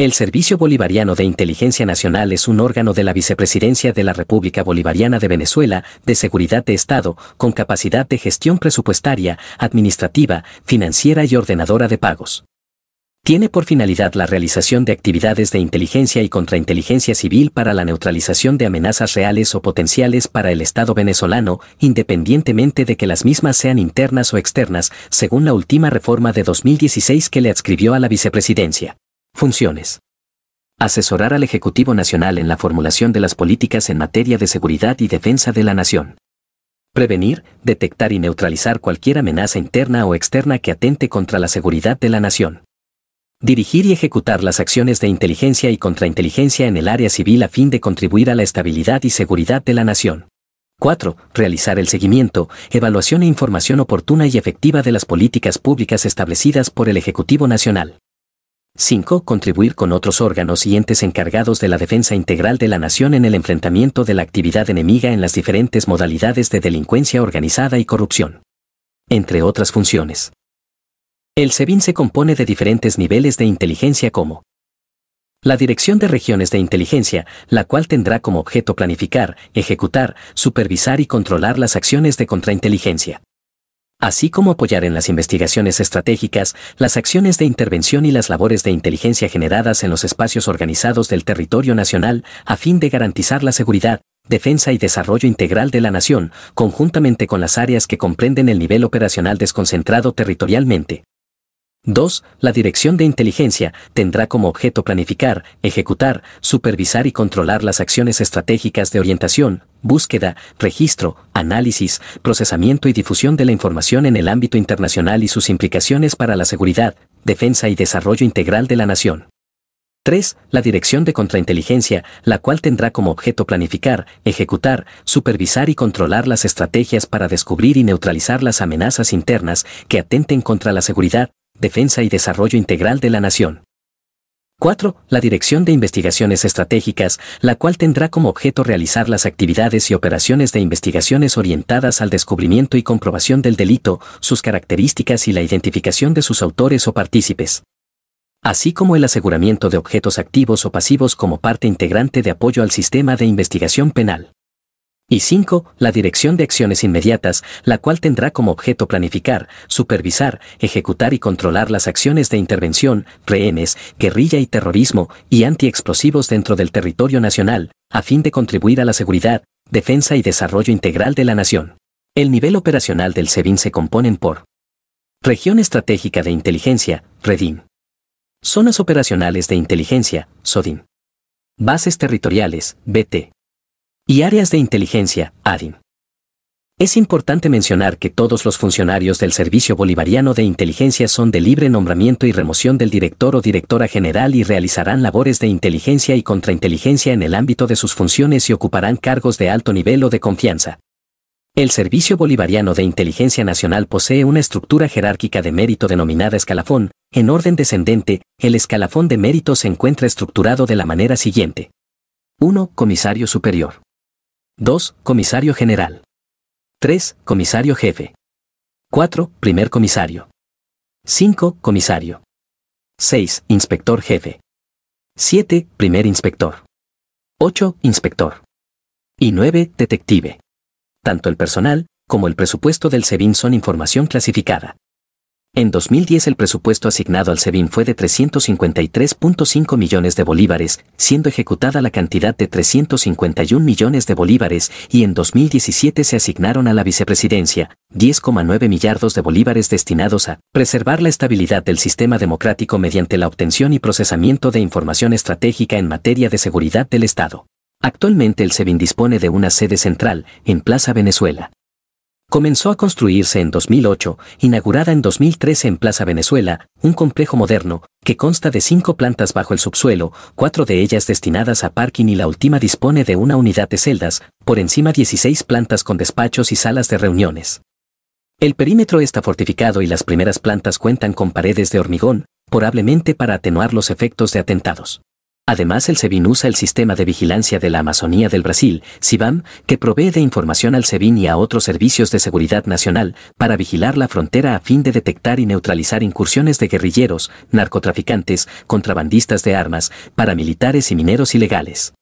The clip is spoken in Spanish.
El Servicio Bolivariano de Inteligencia Nacional es un órgano de la Vicepresidencia de la República Bolivariana de Venezuela de Seguridad de Estado con capacidad de gestión presupuestaria, administrativa, financiera y ordenadora de pagos. Tiene por finalidad la realización de actividades de inteligencia y contrainteligencia civil para la neutralización de amenazas reales o potenciales para el Estado venezolano, independientemente de que las mismas sean internas o externas, según la última reforma de 2016 que le adscribió a la vicepresidencia. Funciones. Asesorar al Ejecutivo Nacional en la formulación de las políticas en materia de seguridad y defensa de la nación. Prevenir, detectar y neutralizar cualquier amenaza interna o externa que atente contra la seguridad de la nación. Dirigir y ejecutar las acciones de inteligencia y contrainteligencia en el área civil a fin de contribuir a la estabilidad y seguridad de la nación. 4. Realizar el seguimiento, evaluación e información oportuna y efectiva de las políticas públicas establecidas por el Ejecutivo Nacional. 5. Contribuir con otros órganos y entes encargados de la defensa integral de la nación en el enfrentamiento de la actividad enemiga en las diferentes modalidades de delincuencia organizada y corrupción. Entre otras funciones. El SEBIN se compone de diferentes niveles de inteligencia como la Dirección de Regiones de Inteligencia, la cual tendrá como objeto planificar, ejecutar, supervisar y controlar las acciones de contrainteligencia así como apoyar en las investigaciones estratégicas, las acciones de intervención y las labores de inteligencia generadas en los espacios organizados del territorio nacional, a fin de garantizar la seguridad, defensa y desarrollo integral de la nación, conjuntamente con las áreas que comprenden el nivel operacional desconcentrado territorialmente. 2. La Dirección de Inteligencia tendrá como objeto planificar, ejecutar, supervisar y controlar las acciones estratégicas de orientación, búsqueda, registro, análisis, procesamiento y difusión de la información en el ámbito internacional y sus implicaciones para la seguridad, defensa y desarrollo integral de la nación. 3. La Dirección de Contrainteligencia, la cual tendrá como objeto planificar, ejecutar, supervisar y controlar las estrategias para descubrir y neutralizar las amenazas internas que atenten contra la seguridad, Defensa y Desarrollo Integral de la Nación. 4. La Dirección de Investigaciones Estratégicas, la cual tendrá como objeto realizar las actividades y operaciones de investigaciones orientadas al descubrimiento y comprobación del delito, sus características y la identificación de sus autores o partícipes. Así como el aseguramiento de objetos activos o pasivos como parte integrante de apoyo al sistema de investigación penal. Y 5. La dirección de acciones inmediatas, la cual tendrá como objeto planificar, supervisar, ejecutar y controlar las acciones de intervención, rehenes, guerrilla y terrorismo y antiexplosivos dentro del territorio nacional, a fin de contribuir a la seguridad, defensa y desarrollo integral de la nación. El nivel operacional del SEBIN se componen por Región Estratégica de Inteligencia, REDIN Zonas Operacionales de Inteligencia, SODIN. Bases Territoriales, BT y áreas de inteligencia, ADIN. Es importante mencionar que todos los funcionarios del Servicio Bolivariano de Inteligencia son de libre nombramiento y remoción del director o directora general y realizarán labores de inteligencia y contrainteligencia en el ámbito de sus funciones y ocuparán cargos de alto nivel o de confianza. El Servicio Bolivariano de Inteligencia Nacional posee una estructura jerárquica de mérito denominada escalafón. En orden descendente, el escalafón de mérito se encuentra estructurado de la manera siguiente. 1. Comisario Superior. 2. Comisario general. 3. Comisario jefe. 4. Primer comisario. 5. Comisario. 6. Inspector jefe. 7. Primer inspector. 8. Inspector. Y 9. Detective. Tanto el personal como el presupuesto del SEBIN son información clasificada. En 2010 el presupuesto asignado al SEBIN fue de 353.5 millones de bolívares, siendo ejecutada la cantidad de 351 millones de bolívares, y en 2017 se asignaron a la vicepresidencia 10,9 millardos de bolívares destinados a preservar la estabilidad del sistema democrático mediante la obtención y procesamiento de información estratégica en materia de seguridad del Estado. Actualmente el SEBIN dispone de una sede central, en Plaza Venezuela, Comenzó a construirse en 2008, inaugurada en 2013 en Plaza Venezuela, un complejo moderno, que consta de cinco plantas bajo el subsuelo, cuatro de ellas destinadas a parking y la última dispone de una unidad de celdas, por encima 16 plantas con despachos y salas de reuniones. El perímetro está fortificado y las primeras plantas cuentan con paredes de hormigón, probablemente para atenuar los efectos de atentados. Además, el SEBIN usa el Sistema de Vigilancia de la Amazonía del Brasil, SIBAM, que provee de información al SEBIN y a otros servicios de seguridad nacional para vigilar la frontera a fin de detectar y neutralizar incursiones de guerrilleros, narcotraficantes, contrabandistas de armas, paramilitares y mineros ilegales.